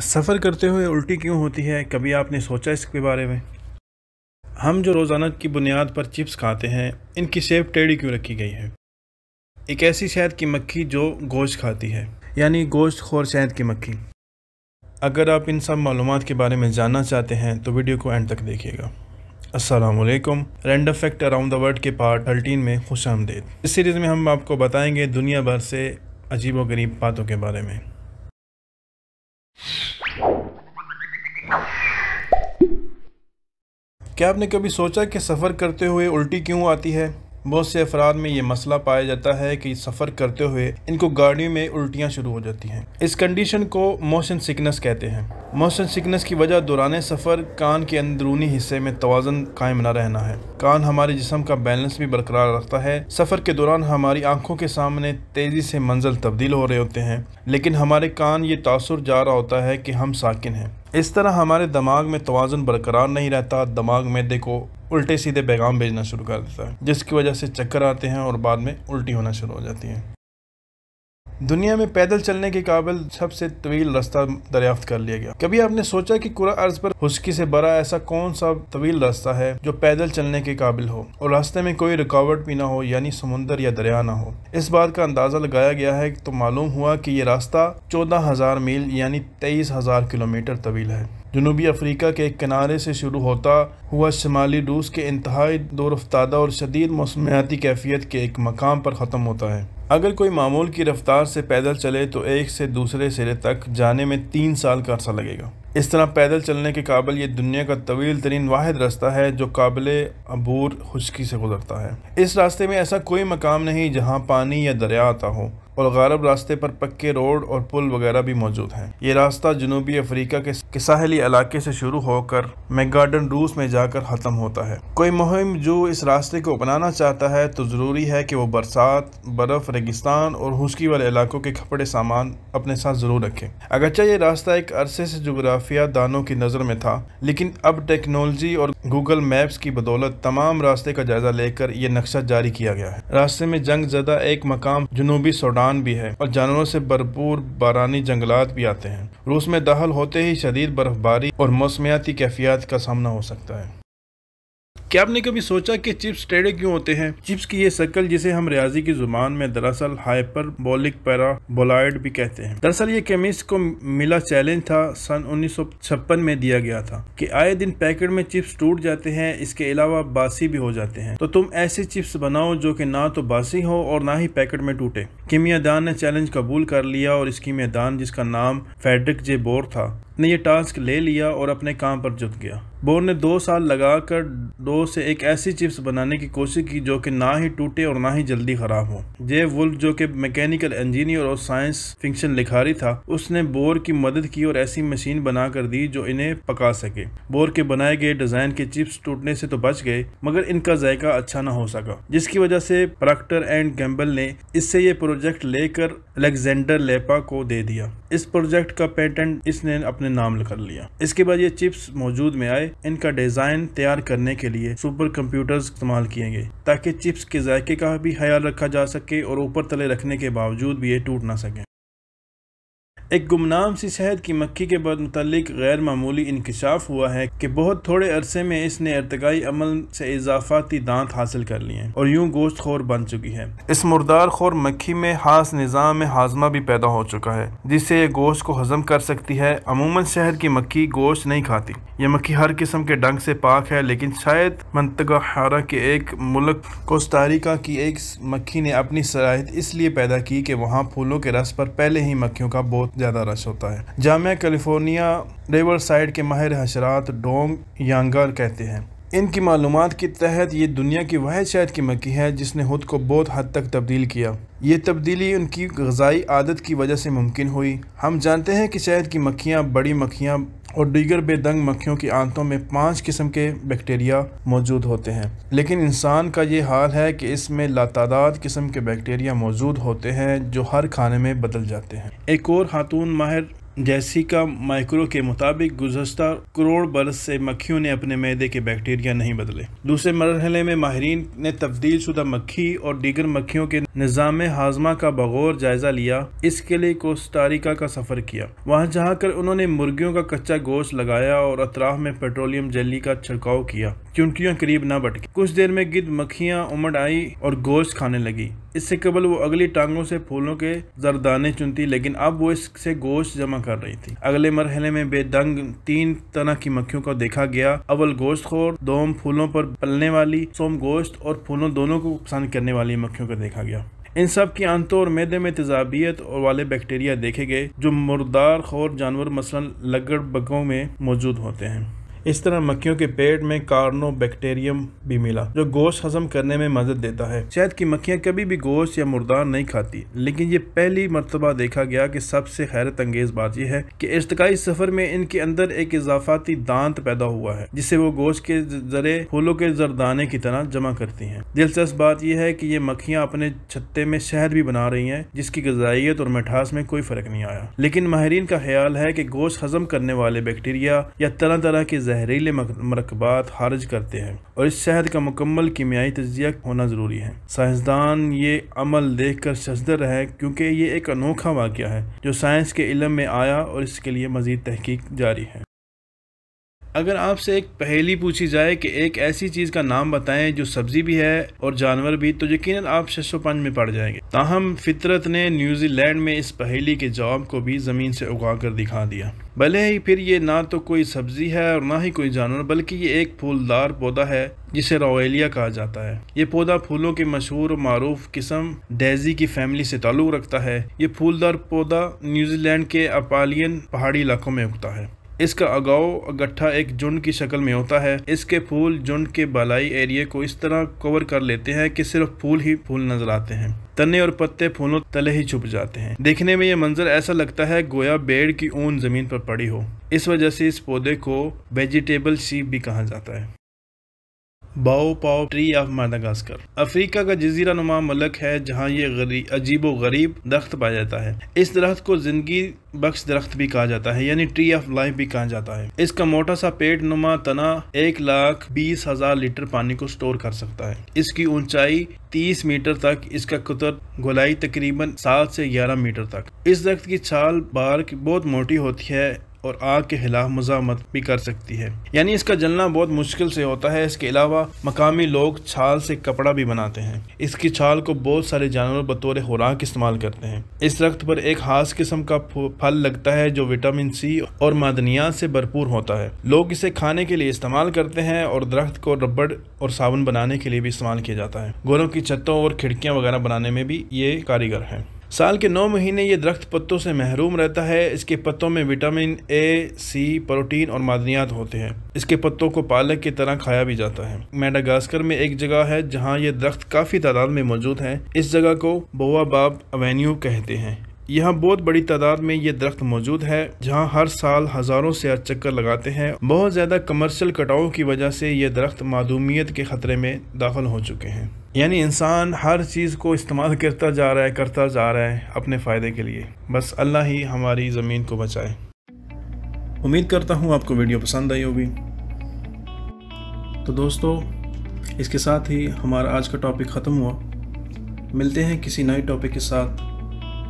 सफ़र करते हुए उल्टी क्यों होती है कभी आपने सोचा इसके बारे में हम जो रोज़ाना की बुनियाद पर चिप्स खाते हैं इनकी सेब टेढ़ी क्यों रखी गई है एक ऐसी शहद की मक्खी जो गोश्त खाती है यानी गोश्त खोर शहद की मक्खी अगर आप इन सब मालूम के बारे में जानना चाहते हैं तो वीडियो को एंड तक देखिएगा असलकम random fact around the world के पार्ट थर्टीन में खुश आमदेद इस सीरीज़ में हम आपको बताएंगे दुनिया भर से अजीब व गरीब बातों के बारे में क्या आपने कभी सोचा कि सफ़र करते हुए उल्टी क्यों आती है बहुत से अफराद में ये मसला पाया जाता है कि सफ़र करते हुए इनको गाड़ियों में उल्टियाँ शुरू हो जाती हैं इस कंडीशन को मोशन सिकनेस कहते हैं मोशन सिकनेस की वजह दौरान सफ़र कान के अंदरूनी हिस्से में तोज़न कायम न रहना है कान हमारे जिसम का बैलेंस भी बरकरार रखता है सफ़र के दौरान हमारी आंखों के सामने तेज़ी से मंजिल तब्दील हो रहे होते हैं लेकिन हमारे कान ये तासर जा रहा होता है कि हम साकिन हैं इस तरह हमारे दिमाग में तोज़न बरकरार नहीं रहता दिमाग में देखो उल्टे सीधे पैगाम भेजना शुरू कर देता है जिसकी वजह से चक्कर आते हैं और बाद में उल्टी होना शुरू हो जाती है दुनिया में पैदल चलने के काबिल सबसे तवील रास्ता दरियाफ्त कर लिया गया कभी आपने सोचा कि कुरा अर्ज पर खुशकी से बड़ा ऐसा कौन सा तवील रास्ता है जो पैदल चलने के काबिल हो और रास्ते में कोई रुकावट भी ना हो यानी समुंदर या दरिया ना हो इस बात का अंदाजा लगाया गया है तो मालूम हुआ कि ये रास्ता चौदह हजार मील यानी तेईस हजार किलोमीटर तवील है जनूबी अफ्रीका के एक किनारे से शुरू होता हुआ शमाली रूस के इंतहाई दो रफ्तादा और शदीद मौसमियाती कैफियत के एक मकाम पर ख़त्म होता है अगर कोई मामूल की रफ्तार से पैदल चले तो एक से दूसरे सिरे तक जाने में तीन साल का अरसा लगेगा इस तरह पैदल चलने के काबिल ये दुनिया का तवील तरीन वाद रास्ता है जो काबिल अबूर खुशकी से गुजरता है इस रास्ते में ऐसा कोई मकाम नहीं जहाँ पानी या दरिया आता हो और गारब रास्ते पर पक्के रोड और पुल वगैरह भी मौजूद हैं ये रास्ता जनूबी अफ्रीका के साहली इलाके से शुरू होकर मैगार्डन रूस में जाकर ख़त्म होता है कोई मुहिम जो इस रास्ते को अपनाना चाहता है तो ज़रूरी है कि वो बरसात बर्फ़ रेगिस्तान और हुस्की वाले इलाकों के खपड़े सामान अपने साथ ज़रूर रखें अगरचे ये रास्ता एक अरसे से जोग्राफिया दानों की नज़र में था लेकिन अब टेक्नोलॉजी और गूगल मैप्स की बदौलत तमाम रास्ते का जायज़ा लेकर यह नक्शा जारी किया गया है रास्ते में जंग जदा एक मकाम जनूबी सोडान मैदान भी है और जानवरों से भरपूर बारानी जंगलात भी आते हैं रूस में दाहल होते ही शदीद बर्फबारी और मौसमियाती कैफियत का सामना हो सकता है क्या आपने कभी सोचा कि चिप्स टेढ़े क्यों होते हैं चिप्स की ये शक्ल जिसे हम रियाजी की जुबान में दरअसल हाइपरबोलिक पैराबोलाइड भी कहते हैं दरअसल ये केमिस्ट को मिला चैलेंज था सन उन्नीस में दिया गया था कि आए दिन पैकेट में चिप्स टूट जाते हैं इसके अलावा बासी भी हो जाते हैं तो तुम ऐसे चिप्स बनाओ जो कि ना तो बासी हो और ना ही पैकेट में टूटे किमियादान ने चैलेंज कबूल कर लिया और इस किमियादान जिसका नाम फेडरिक जे बोर था ने यह टास्क ले लिया और अपने काम पर जुट गया बोर्ड ने दो साल लगाकर दो से एक ऐसी चिप्स बनाने की कोशिश की जो कि ना ही टूटे और ना ही जल्दी ख़राब हो जे वुल्फ जो कि मैकेनिकल इंजीनियर और साइंस फिंक्शन लिखारी था उसने बोर की मदद की और ऐसी मशीन बना कर दी जो इन्हें पका सके बोर के बनाए गए डिज़ाइन के चिप्स टूटने से तो बच गए मगर इनका जायका अच्छा ना हो सका जिसकी वजह से प्रक्टर एंड गैम्बल ने इससे ये प्रोजेक्ट लेकर अलेक्जेंडर लेपा को दे दिया इस प्रोजेक्ट का पेटेंट इसने अपने नाम कर लिया इसके बाद ये चिप्स मौजूद में आए इनका डिज़ाइन तैयार करने के लिए सुपर कंप्यूटर्स इस्तेमाल किए गए ताकि चिप्स के जायके का भी ख्याल रखा जा सके और ऊपर तले रखने के बावजूद भी ये टूट ना सकें एक गुमनाम सी शहद की मक्खी के बाद मुतलिक गैर मामूली इंकशाफ हुआ है कि बहुत थोड़े अरसे में इसने अर्तकाई अमल से इजाफाती दांत हासिल कर लिए और यूं गोश्त खोर बन चुकी है इस मुर्दार खोर मक्खी में हास निज़ाम में हाजमा भी पैदा हो चुका है जिससे ये गोश्त को हजम कर सकती है अमूमन शहद की मक्खी गोश्त नहीं खाती यह मक्खी हर किस्म के डंग से पाक है लेकिन शायद मनतगा के एक मुल्क कोस्तारिका की एक मक्खी ने अपनी सराहित इसलिए पैदा की कि वहाँ फूलों के रस पर पहले ही मक्खियों का बोत ज़्यादा रश होता है जामिया कैलिफोर्निया रिवर साइड के माहिर हशरात डोंग यांगर कहते हैं इनकी मालूम के तहत ये दुनिया की वह शायद की मक्खी है जिसने खुद को बहुत हद तक तब्दील किया ये तब्दीली उनकी गजाई आदत की वजह से मुमकिन हुई हम जानते हैं कि शहद की मक्खियाँ बड़ी मक्खियाँ और दीगर बेदंग मक्खियों की आंतों में पाँच किस्म के बैक्टीरिया मौजूद होते हैं लेकिन इंसान का ये हाल है कि इसमें लातादाद किस्म के बैक्टीरिया मौजूद होते हैं जो हर खाने में बदल जाते हैं एक और खातून माहिर जैसिका माइक्रो के मुताबिक गुजशत करोड़ बरस से मक्खियों ने अपने मैदे के बैक्टीरिया नहीं बदले दूसरे मरहले में माहरीन ने तब्दील शुदा मक्खी और दीगर मक्खियों के निज़ाम हाजमा का बगौर जायजा लिया इसके लिए कोस्टारिका का सफ़र किया वहाँ जाकर उन्होंने मुर्गियों का कच्चा गोश्त लगाया और अतराह में पेट्रोलियम जेली का छिड़काव किया चुनकियाँ करीब न बटकी कुछ देर में गिद्ध मक्खियाँ उमड़ आई और गोश्त खाने लगी इससे केवल वो अगली टांगों से फूलों के जरदाने चुनती लेकिन अब वो इससे गोश्त जमा कर रही थी अगले मरहले में बेदंग तीन तरह की मक्खियों को देखा गया अवल गोश्त खोर दोम फूलों पर पलने वाली सोम गोश्त और फूलों दोनों को पसंद करने वाली मक्खियों को देखा गया इन सब की आंतों और मैदे में तेजाबियत और वाले बैक्टीरिया देखे गए जो मुर्दार खोर जानवर मसलन लगड़ बगों में मौजूद होते हैं इस तरह मक्खियों के पेट में कार्नोबैक्टेरियम भी मिला जो गोश्त हजम करने में मदद देता है शायद की मक्खियाँ कभी भी गोश्त या मुर्दान नहीं खाती लेकिन ये पहली मरतबा देखा गया कि सबसे हैरत अंगेज बात यह है कि इरतकाई सफर में इनके अंदर एक इजाफाती दांत पैदा हुआ है जिसे वो गोश्त के जरे फूलों के जरदाने की तरह जमा करती है दिलचस्प बात यह है की ये मक्खियाँ अपने छत्ते में शहद भी बना रही है जिसकी गजाइत और मिठास में कोई फर्क नहीं आया लेकिन माहरीन का ख्याल है की गोश्त हजम करने वाले बैक्टीरिया या तरह तरह के जहरीले मरकबात खारिज करते हैं और इस शहद का मुकम्मल कीमियाई तजिया होना ज़रूरी है साइंसदान ये अमल देख कर सजदर रहे क्योंकि ये एक अनोखा वाक़ है जो साइंस के इलम में आया और इसके लिए मज़ीद तहकीक जारी है अगर आपसे एक पहेली पूछी जाए कि एक ऐसी चीज का नाम बताएं जो सब्जी भी है और जानवर भी तो यकीन आप सौ पाँच में पड़ जाएंगे ताहम फितरत ने न्यूजीलैंड में इस पहेली के जवाब को भी जमीन से उगा कर दिखा दिया भले ही फिर ये ना तो कोई सब्जी है और ना ही कोई जानवर बल्कि ये एक फूलदार पौधा है जिसे रोवेलिया कहा जाता है ये पौधा फूलों के मशहूर और मरूफ किस्म डेजी की फैमिली से ताल्लुक़ रखता है ये फूलदार पौधा न्यूजीलैंड के अपालियन पहाड़ी इलाकों में उगता है इसका अगाव गठा एक झुंड की शक्ल में होता है इसके फूल झुंड के बालाई एरिया को इस तरह कवर कर लेते हैं कि सिर्फ फूल ही फूल नजर आते हैं तने और पत्ते फूलों तले ही छुप जाते हैं देखने में यह मंजर ऐसा लगता है गोया बेड़ की ऊन जमीन पर पड़ी हो इस वजह से इस पौधे को वेजिटेबल सीप भी कहा जाता है बाओ पाओ ट्री ऑफ मादागास्कर अफ्रीका का जजीरा नुमा मलक है जहाँ ये अजीबो गरीब दरख्त पाया जाता है इस दरख्त को जिंदगी बख्श दरख्त भी कहा जाता है यानी ट्री ऑफ लाइफ भी कहा जाता है इसका मोटा सा पेट नुमा तना एक लाख बीस हजार लीटर पानी को स्टोर कर सकता है इसकी ऊंचाई तीस मीटर तक इसका कुतर गोलाई तकरीबन सात से ग्यारह मीटर तक इस दरख्त की छाल बार्क बहुत मोटी होती है और आग के खिलाफ मजामत भी कर सकती है यानी इसका जलना बहुत मुश्किल से होता है इसके अलावा मकामी लोग छाल से कपड़ा भी बनाते हैं इसकी छाल को बहुत सारे जानवर बतौर खुराक इस्तेमाल करते हैं इस रक्त पर एक खास किस्म का फल लगता है जो विटामिन सी और मादनियात से भरपूर होता है लोग इसे खाने के लिए इस्तेमाल करते हैं और दरख्त को रबड़ और साबुन बनाने के लिए भी इस्तेमाल किया जाता है घरों की छतों और खिड़कियाँ वगैरह बनाने में भी ये कारीगर हैं साल के नौ महीने ये दरख्त पत्तों से महरूम रहता है इसके पत्तों में विटामिन ए सी प्रोटीन और मादनियात होते हैं इसके पत्तों को पालक की तरह खाया भी जाता है मेडागास्कर में एक जगह है जहाँ ये दरख्त काफ़ी तादाद में मौजूद है इस जगह को बाब एवेन्यू कहते हैं यहाँ बहुत बड़ी तादाद में ये दरख्त मौजूद है जहाँ हर साल हज़ारों से चक्कर लगाते हैं बहुत ज़्यादा कमर्शियल कटाव की वजह से ये दरख्त मादूमियत के ख़तरे में दाखिल हो चुके हैं यानी इंसान हर चीज़ को इस्तेमाल करता जा रहा है करता जा रहा है अपने फ़ायदे के लिए बस अल्लाह ही हमारी ज़मीन को बचाए उम्मीद करता हूँ आपको वीडियो पसंद आई होगी तो दोस्तों इसके साथ ही हमारा आज का टॉपिक ख़त्म हुआ मिलते हैं किसी नए टॉपिक के साथ